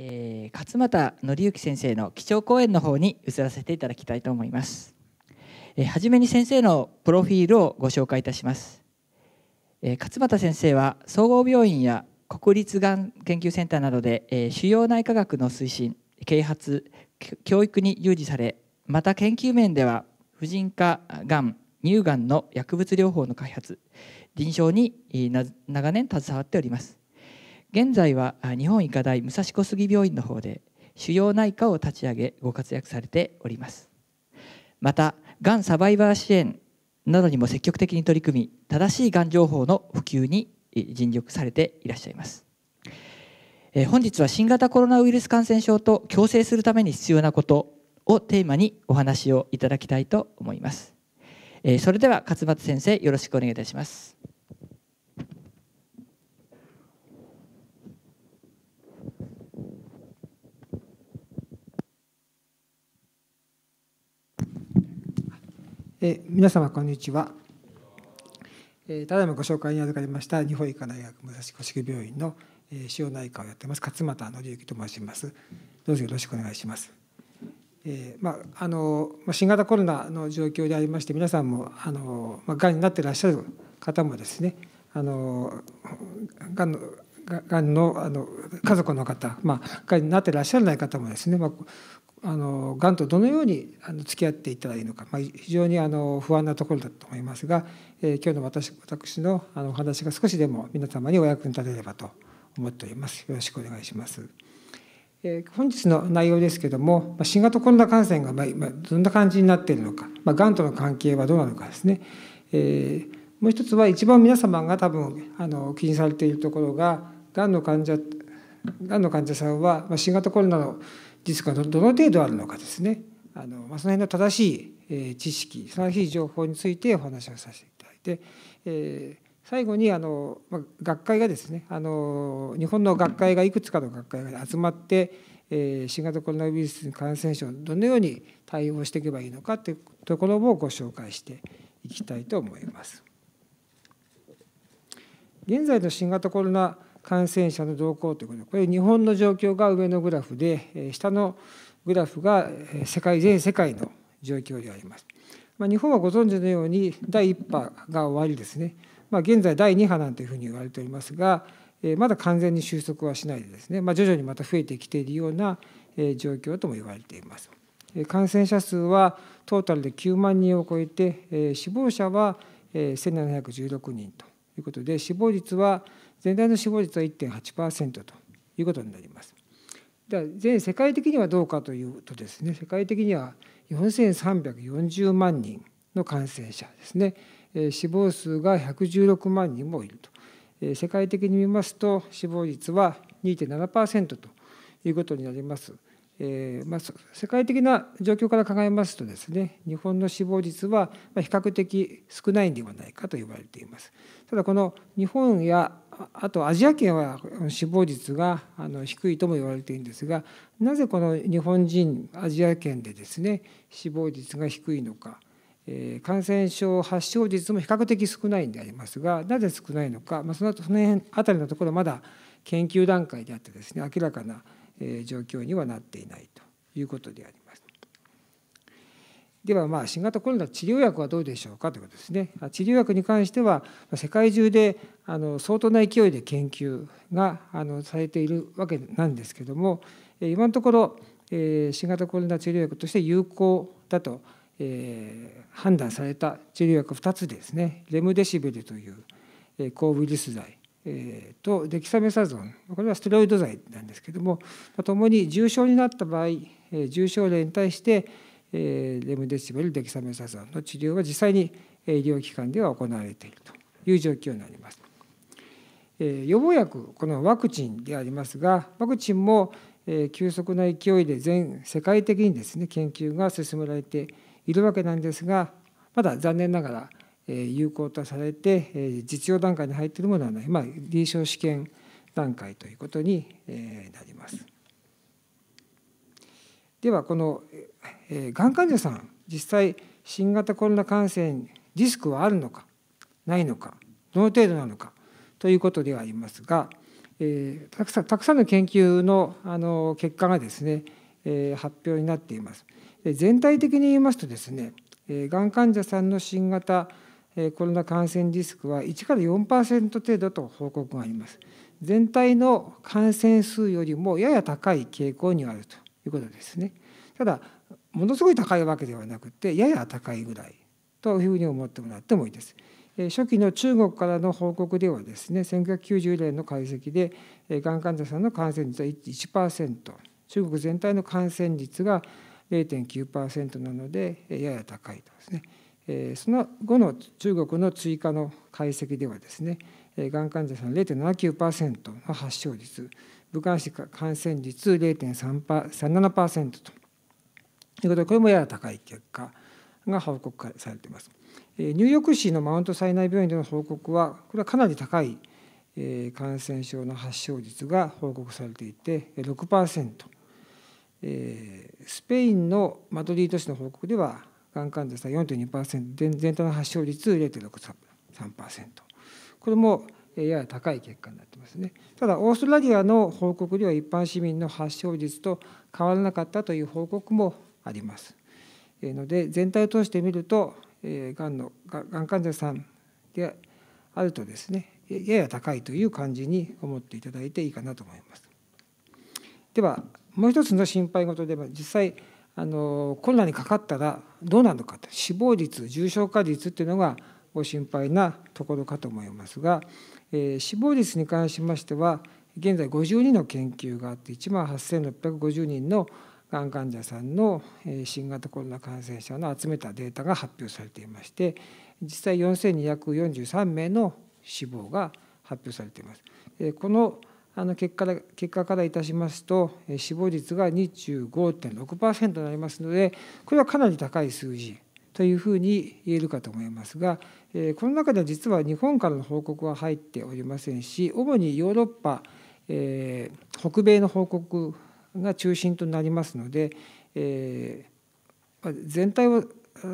えー、勝俣則之先生の基調講演の方に移らせていただきたいと思います。えー、初めに先生のプロフィールをご紹介いたします。えー、勝俣先生は総合病院や国立がん研究センターなどで、えー、腫瘍内科学の推進啓発教育に従事されまた研究面では婦人科がん乳がんの薬物療法の開発臨床に長年携わっております。現在は日本医科大武蔵小杉病院の方で腫瘍内科を立ち上げご活躍されておりますまたがんサバイバー支援などにも積極的に取り組み正しいがん情報の普及に尽力されていらっしゃいます本日は新型コロナウイルス感染症と共生するために必要なことをテーマにお話をいただきたいと思いますそれでは勝又先生よろしくお願いいたしますえ皆様こんにちは、えただいまご紹介に預かりました日本医科大学武蔵小杉病院の腫瘍内科をやってます勝俣紀之と申しますどうぞよろしくお願いします、えー、まああの新型コロナの状況でありまして皆さんもあのまあ、がんになってらっしゃる方もですねあのがんのがんのあの家族の方、まあ、がんになってらっしゃらない方もですね、まあ、あのがんとどのようにあの付き合っていったらいいのか、まあ、非常にあの不安なところだと思いますが、えー、今日の私私のあのお話が少しでも皆様にお役に立てればと思っております。よろしくお願いします。え本日の内容ですけども、ま新型コロナ感染がま今どんな感じになっているのか、まがんとの関係はどうなのかですね、えもう一つは一番皆様が多分あの気にされているところががんの患者がんの患者さんは、まあ、新型コロナのリスクがどの程度あるのかですねあの、まあ、その辺の正しい、え知識正しい情報についてお話をさせていただいて、えー、最後にあの、まあ、学会がですねあの日本の学会がいくつかの学会が集まって、え新型コロナウイルス感染症どのように対応していけばいいのかというところもご紹介していきたいと思います。現在の新型コロナ感染者の動向ということで、これ、日本の状況が上のグラフで、下のグラフが世界全世界の状況であります。まあ、日本はご存知のように、第1波が終わりですね、まあ、現在、第2波なんていうふうに言われておりますが、まだ完全に収束はしないでですね、まあ、徐々にまた増えてきているような状況とも言われています。感染者数はトータルで9万人を超えて、死亡者は1716人ということで、死亡率は全体の死亡率は1.8%ということになります。では全世界的にはどうかというとですね世界的には4340万人の感染者ですね、死亡数が116万人もいると、世界的に見ますと死亡率は2.7%ということになります。えーまあ、世界的な状況から考えますとですね日本の死亡率は比較的少ないんではないかと言われていますただこの日本やあとアジア圏は死亡率があの低いとも言われているんですがなぜこの日本人アジア圏でですね死亡率が低いのか、え感染症発症率も比較的少ないんでありますがなぜ少ないのか、まそのその辺あたりのところまだ研究段階であってですね明らかな状況にはなっていないということであります。ではまあ新型コロナ治療薬はどうでしょうかということですね治療薬に関しては世界中であの相当な勢いで研究があのされているわけなんですけども今のところ新型コロナ治療薬として有効だと判断された治療薬2つですねレムデシベルという抗ウイルス剤とデキサメサゾンこれはステロイド剤なんですけどもともに重症になった場合重症例に対してレムデシベルデキサメサゾンの治療は実際に医療機関では行われているという状況になります。予防薬このワクチンでありますがワクチンも急速な勢いで全世界的にですね研究が進められているわけなんですがまだ残念ながら有効とされて実用段階に入っているものはない、まあ、臨床試験段階ということになります。ではこの、えー、がん患者さん実際新型コロナ感染リスクはあるのかないのかどの程度なのかということではありますが、えー、たくさんたくさんの研究のあの結果がですね、えー、発表になっています。全体的に言いますとですね、えー、がん患者さんの新型コロナ感染リスクは1から4%程度と報告があります。全体の感染数よりもやや高い傾向にあるということですね。ただものすごい高いわけではなくてやや高いぐらいというふうに思ってもらってもいいです。初期の中国からの報告ではですね1990年の解析でがん患者さんの感染率は 1%, 1中国全体の感染率が0.9%なのでやや高いとですねその後の中国の追加の解析ではですねがん患者さん0.79%の発症率武漢市感染率0.37%ということでこれもやや高い結果が報告されています。ニューヨーク市のマウント災害病院での報告はこれはかなり高い感染症の発症率が報告されていて6%スペインのマドリード市の報告ではがん患者さん4.2%全体の発症率0.63%これもやや高い結果になってますね。ただオーストラリアの報告では一般市民の発症率と変わらなかったという報告もあります。ので全体を通して見るとがんのがん患者さんであるとですねやや高いという感じに思っていただいていいかなと思います。ではもう一つの心配事では実際あのコロナにかかったらどうなるのかと死亡率重症化率っていうのがご心配なところかと思いますが、えー、死亡率に関しましては現在52の研究があって1万8650人のがん患者さんの新型コロナ感染者の集めたデータが発表されていまして実際4243名の死亡が発表されています。このあの結果結果からいたしますと死亡率が25.6%になりますのでこれはかなり高い数字というふうに言えるかと思いますがこの中で実は日本からの報告は入っておりませんし主にヨーロッパ、え北米の報告が中心となりますので、え全体を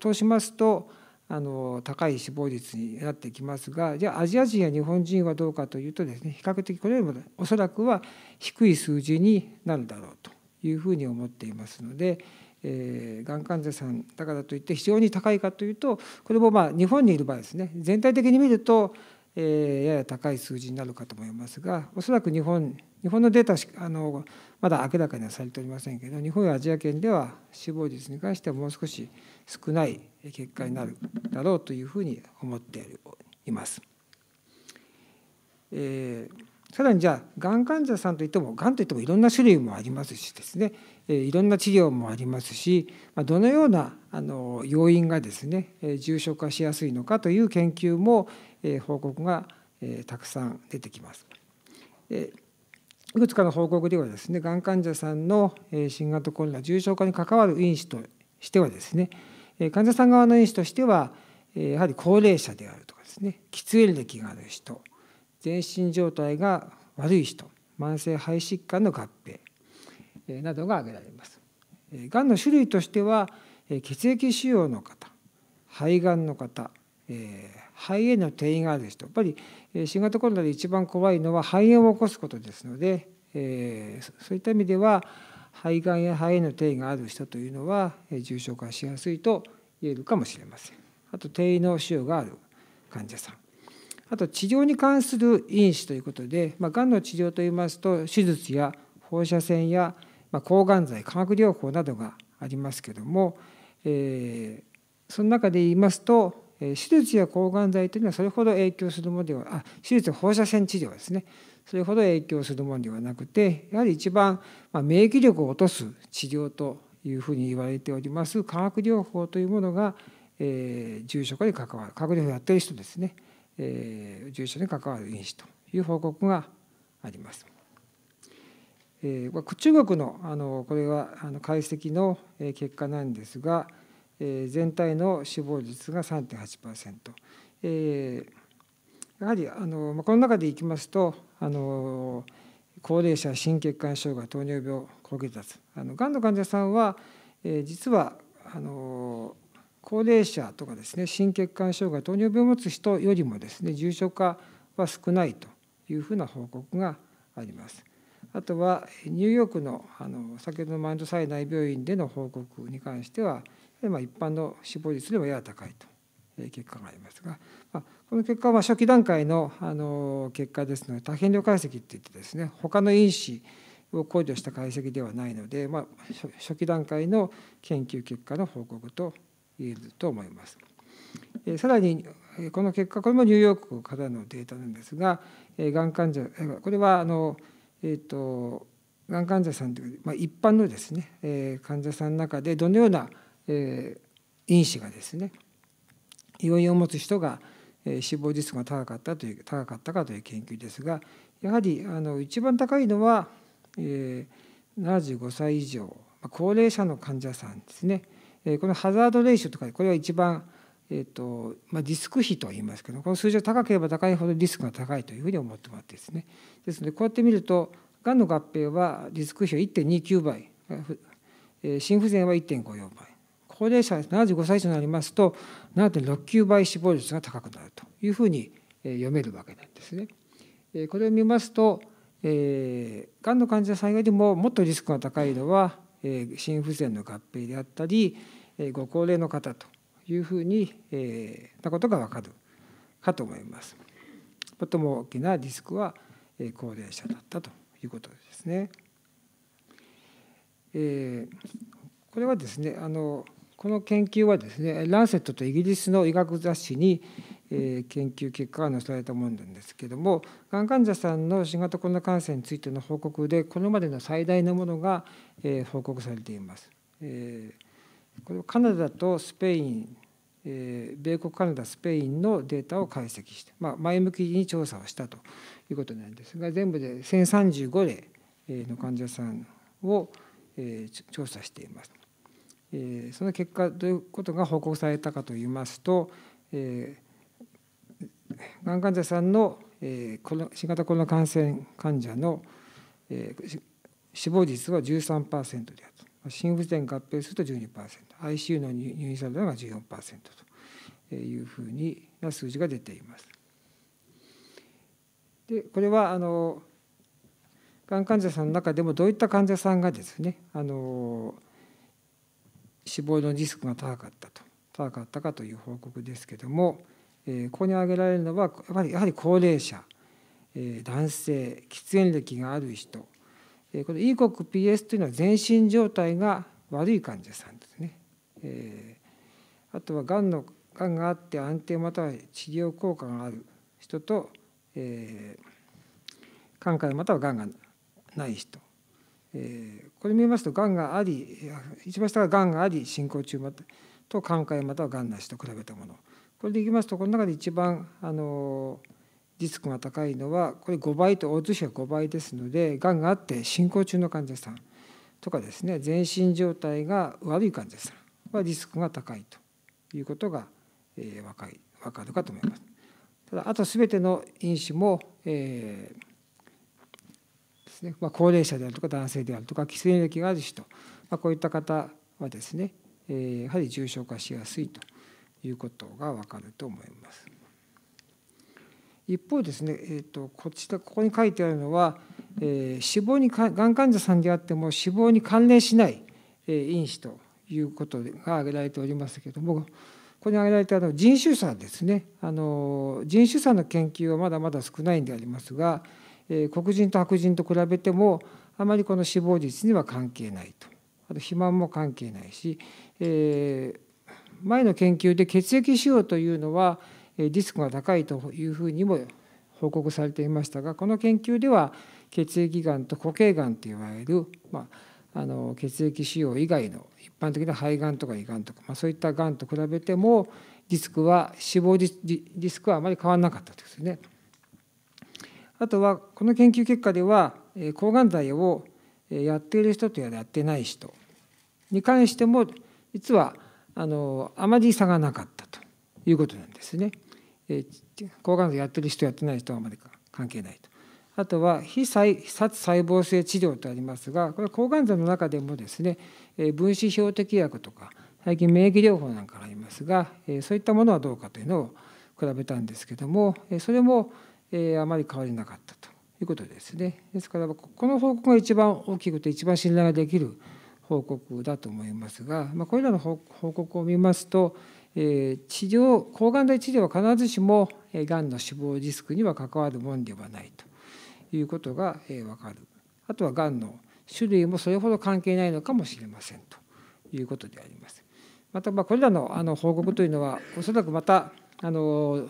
通しますとあの高い死亡率になってきますがじゃあアジア人や日本人はどうかというとですね比較的これよりもおそらくは低い数字になるだろうというふうに思っていますので。えがん患者さんだからといって非常に高いかというとこれもまあ日本にいる場合ですね全体的に見ると、えやや高い数字になるかと思いますがおそらく日本日本のデータしあのまだ明らかにはされておりませんけど日本やアジア圏では死亡率に関してはもう少し少ない結果になるだろうというふうに思っています。えー、さらにじゃあがん患者さんといってもがんといってもいろんな種類もありますしですねいろんな治療もありますしどのようなあの要因がですね重症化しやすいのかという研究も報告がたくさん出てきます。いくつかの報告ではですねがん患者さんの新型コロナ重症化に関わる因子としてはですね患者さん側の因子としてはやはり高齢者であるとかですね喫煙歴がある人全身状態が悪い人慢性肺疾患の合併などが挙げられます。がんの種類としては血液腫瘍の方肺がんの方肺への転移がある人やっぱり新型コロナで一番怖いのは肺炎を起こすことですのでそういった意味では肺がんや肺への転移がある人というのは重症化しやすいと言えるかもしれません。あと転移の腫瘍がある患者さんあと治療に関する因子ということで、まあ、がんの治療といいますと手術や放射線やまあ、抗がん剤化学療法などがありますけども、えー、その中で言いますと手術や抗がん剤というのはそれほど影響するものではあ手術放射線治療ですねそれほど影響するものではなくてやはり一番、まあ、免疫力を落とす治療というふうに言われております化学療法というものが、えー、重症化に関わる化学療法をやっている人ですね、えー、重症に関わる因子という報告があります。え中国のあのこれはあの解析の結果なんですが、え全体の死亡率が3.8%、ー、やはりあのこの中でいきますとあの高齢者心血管障害糖尿病高血圧あのがんの患者さんは、え実はあの高齢者とかですね心血管障害糖尿病を持つ人よりもですね重症化は少ないというふうな報告があります。あとはニューヨークのあの先ほどのマインドサイナイ病院での報告に関しては、まあ、一般の死亡率でもやや高いという結果がありますが、まあ、この結果は初期段階のあの結果ですので多変量解析っていってですね他の因子を考慮した解析ではないので、まあ、初期段階の研究結果の報告と言えると思います。えさらにこの結果これもニューヨークからのデータなんですががん患者これはあのえーと、がん患者さんという、まあ、一般のですね、えー、患者さんの中でどのような、えー、因子がですね要因を持つ人が、えー、死亡リスクが高かったという高かったかという研究ですがやはりあの一番高いのは、えー、75歳以上高齢者の患者さんですね、えー、このハザードレーションとかこれは一番えーとまあ、リスク比と言いますけどこの数字が高ければ高いほどリスクが高いというふうに思ってもらってですねですのでこうやって見るとがんの合併はリスク比は1.29倍心不全は1.54倍高齢者75歳以上になりますと7.69倍死亡率が高くなるというふうに読めるわけなんですね。これを見ますと、えー、がんの患者さんよりでももっとリスクが高いのは、えー、心不全の合併であったり、えー、ご高齢の方というふうに、えー、なことが分かるかと思います。最も大きなリスクは高齢者だったということですね。えー、これはですねあのこの研究はですね「ランセット」とイギリスの医学雑誌に、えー、研究結果が載せられたものなんですけどもがん患者さんの新型コロナ感染についての報告でこれまでの最大のものが、えー、報告されています。えーこれはカナダとスペイン、えー、米国カナダスペインのデータを解析して、まあ、前向きに調査をしたということなんですが全部で1,035例の患者さんを、えー、調査しています。えー、その結果どういうことが報告されたかといいますと、えー、がん患者さんの、えこの新型コロナ感染患者の、え死亡率は13%であると心不全合併すると 12%ICU の入院されたのが14%というふうにな数字が出ています。でこれはあのがん患者さんの中でもどういった患者さんがですねあの死亡のリスクが高かったと高かったかという報告ですけども、えここに挙げられるのはやはりやはり高齢者、え男性喫煙歴がある人この E 国 PS というのは全身状態が悪い患者さんですね、あとはがんのがんがあって安定または治療効果がある人と、えー、肝またはがんがない人、えこれ見ますとがんがあり一番下ががんがあり進行中またと寛解またはがんなしと比べたものこれでいきますとこの中で一番あのリスクが高いのはこれ5倍と大津ズ比は5倍ですのでがんがあって進行中の患者さんとかですね全身状態が悪い患者さんはリスクが高いということが、えー、分か分かるかと思います。ただあと全ての因子も、えーですねまあ、高齢者であるとか男性であるとか喫煙歴がある人、まあ、こういった方はですね、えー、やはり重症化しやすいということが分かると思います。一方ですね、えーと、こちらここに書いてあるのは、えー、死亡にがん患者さんであっても死亡に関連しない、えー、因子ということが挙げられておりますけれどもここに挙げられたの人種差ですねあの人種差の研究はまだまだ少ないんでありますが、えー、黒人と白人と比べてもあまりこの死亡率には関係ないとあと肥満も関係ないし、えー、前の研究で血液腫瘍というのはリスクが高いというふうにも報告されていましたがこの研究では血液がんと固形がんといわれる、まあ、あの血液腫瘍以外の一般的な肺がんとか胃がんとか、まあ、そういったがんと比べてもリスクは死亡リスクはあまり変わらなかったとですね。あとはこの研究結果では抗がん剤をやっている人とやってない人に関しても実はあのあまり差がなかったということなんですね。抗がん剤やってる人やってない人はまり関係ないと。あとは非殺細胞性治療とありますがこれは抗がん剤の中でもですね分子標的薬とか最近免疫療法なんかありますがそういったものはどうかというのを比べたんですけどもそれもあまり変わりなかったということですねですからこの報告が一番大きくて一番信頼ができる報告だと思いますがこれらの報告を見ますと治療抗がん剤治療は必ずしもがんの死亡リスクには関わるものではないということが分かるあとはがんの種類もそれほど関係ないのかもしれませんということであります。またこれらのあの報告というのはおそらくまたあの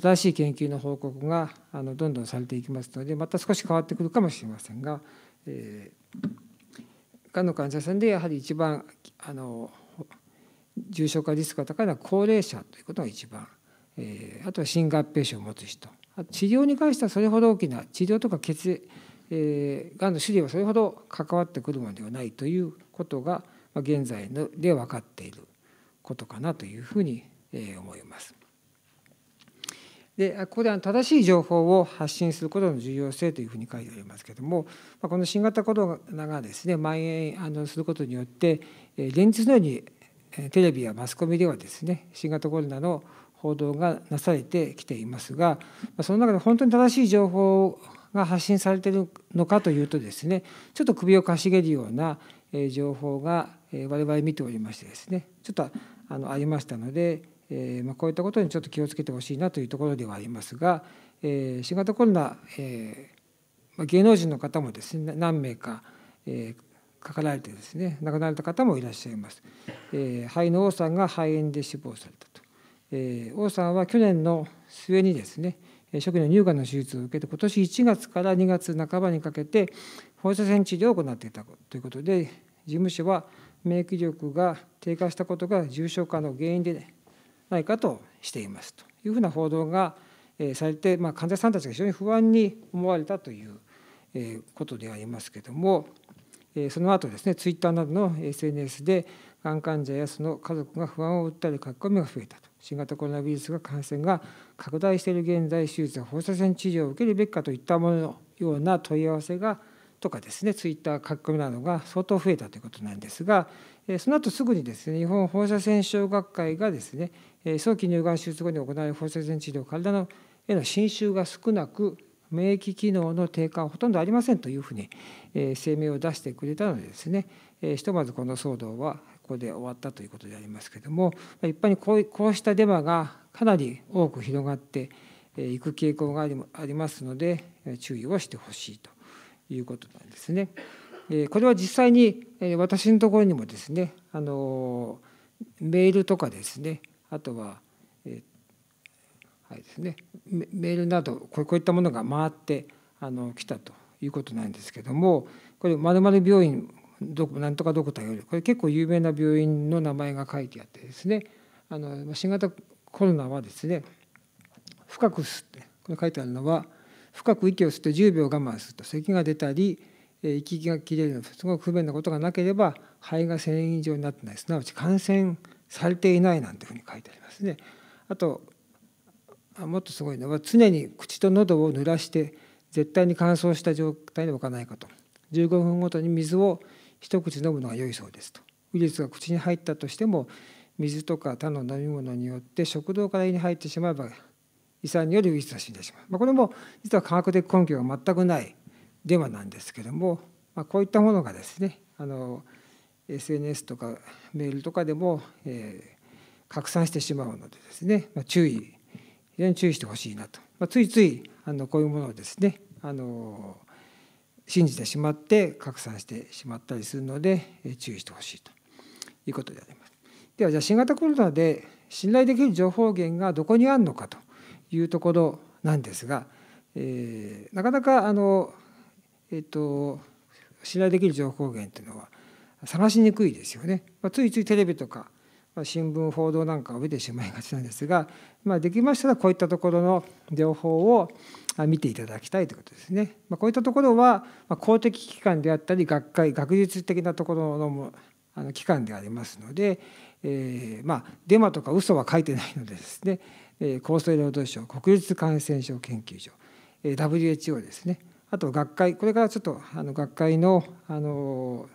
新しい研究の報告があのどんどんされていきますのでまた少し変わってくるかもしれませんが、えー、がんの患者さんでやはり一番あの重症化リスクが高いのは高齢者ということが一番、えー、あとは心合併症を持つ人治療に関してはそれほど大きな治療とか血えがんの種類はそれほど関わってくるものではないということが現在ので分かっていることかなというふうに思います。でここで正しい情報を発信することの重要性というふうに書いてありますけれどもこの新型コロナがですね蔓延することによって連日のようにテレビやマスコミではですね新型コロナの報道がなされてきていますがその中で本当に正しい情報が発信されているのかというとですねちょっと首をかしげるような情報が我々見ておりましてですねちょっとあのありましたので、えまこういったことにちょっと気をつけてほしいなというところではありますが、え新型コロナ、え芸能人の方もですね何名か、かかられてですね亡くなられた方もいらっしゃいます、えー、肺の王さんが肺炎で死亡されたと、えー、王さんは去年の末にですね初期の乳がんの手術を受けて今年1月から2月半ばにかけて放射線治療を行っていたということで事務所は免疫力が低下したことが重症化の原因でないかとしていますというふうな報道がされて、まあ、患者さんたちが非常に不安に思われたということでありますけどもその後ですねツイッターなどの SNS でがん患者やその家族が不安を訴える書き込みが増えたと新型コロナウイルスが感染が拡大している現在手術や放射線治療を受けるべきかといったもののような問い合わせがとかですねツイッター書き込みなどが相当増えたということなんですがその後すぐにですね日本放射線症学会がですね早期乳がん手術後に行われる放射線治療体のへの侵襲が少なく免疫機能の低下はほとんどありませんというふうに声明を出してくれたのでですねひとまずこの騒動はここで終わったということでありますけれども一般にこうしたデマがかなり多く広がっていく傾向がありますので注意をしてほしいということなんですね。これは実際に私のところにもですねあのメールとかですねあとは、えっはいですね、メールなどこういったものが回ってあの来たということなんですけどもこれ「まる病院どこなんとかどこだより」これ結構有名な病院の名前が書いてあってですねあの新型コロナはですね深く吸ってこれ書いてあるのは深く息を吸って10秒我慢すると咳が出たり息が切れるのすごく不便なことがなければ肺が1000以上になってないすなわち感染されていないなんていうふうに書いてありますね。あとあもっとすごいのは常に口と喉を濡らして絶対に乾燥した状態で置かないかと15分ごとに水を一口飲むのが良いそうですとウイルスが口に入ったとしても水とか他の飲み物によって食道から胃に入ってしまえば胃酸によりウイルスが死んでしまう、まあ、これも実は科学的根拠が全くないデマなんですけれども、まあ、こういったものがですねあの SNS とかメールとかでも、えー、拡散してしまうのでですね、まあ、注意非常に注意してほしいなと、まあ、ついついあのこういうものをですねあの信じてしまって拡散してしまったりするので注意してほしいということであります。ではじゃあ新型コロナで信頼できる情報源がどこにあるのかというところなんですが、えー、なかなかあの、えーと、と信頼できる情報源というのは探しにくいですよね。まあ、ついついテレビとか新聞報道なんかを見てしまいがちなんですが、まあ、できましたらこういったところの情報を見ていただきたいということですね。まあ、こういったところは公的機関であったり学会学術的なところのあの機関でありますので、えー、まあデマとか嘘は書いてないのでですね、え厚生労働省国立感染症研究所、え WHO ですねあと学会これからちょっとあの学会のあの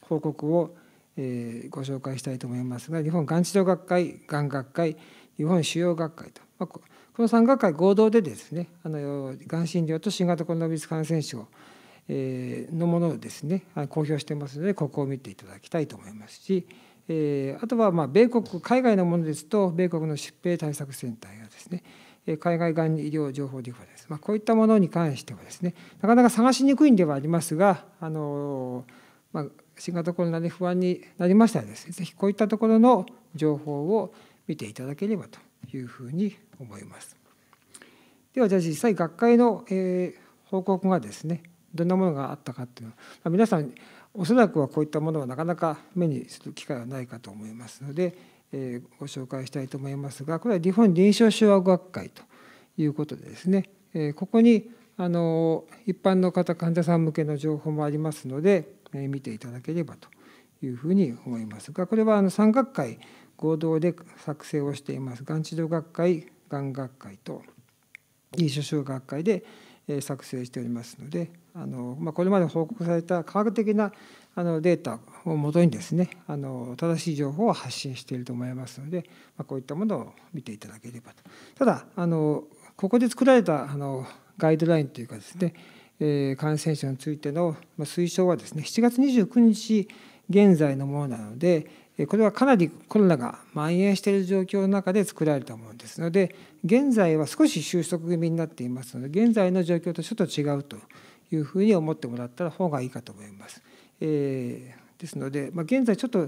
報告をえご紹介したいと思いますが日本がん治療学会がん学会日本腫瘍学会と、この3学会合同でですねあのがん診療と新型コロナウイルス感染症のものをですね公表してますのでここを見ていただきたいと思いますし、えあとはまあ米国海外のものですと米国の疾病対策センターやですね海外がん医療情報ディファです、まあ、こういったものに関してはですねなかなか探しにくいんではありますがあの、まあ、新型コロナで不安になりましたらですね是非こういったところの情報を見ていただければというふうに思います。ではじゃあ実際学会の、え報告がですねどんなものがあったかっていうのは皆さんおそらくはこういったものはなかなか目にする機会はないかと思いますので、えご紹介したいと思いますがこれは日本臨床手話学会ということでですね、えここにあの一般の方患者さん向けの情報もありますので見ていただければというふうに思いますがこれはあの3学会合同で作成をしていますがん治療学会がん学会と臨床症学会で作成しておりますのであの、まあ、これまで報告された科学的なあのデータをもとにですねあの正しい情報を発信していると思いますので、まあ、こういったものを見ていただければと。ただあのここで作られたあのガイドラインというかですね感染者についての推奨はですね7月29日現在のものなのでこれはかなりコロナが蔓延している状況の中で作られたものですので現在は少し収束気味になっていますので現在の状況とちょっと違うというふうに思ってもらった方がいいかと思います。ですので、現在ちょっと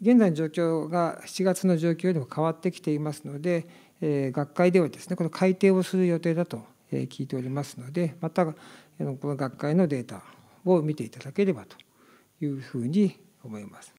現在の状況が7月の状況よりも変わってきていますので、学会ではですねこの改定をする予定だと聞いておりますのでまたこの学会のデータを見ていただければというふうに思います。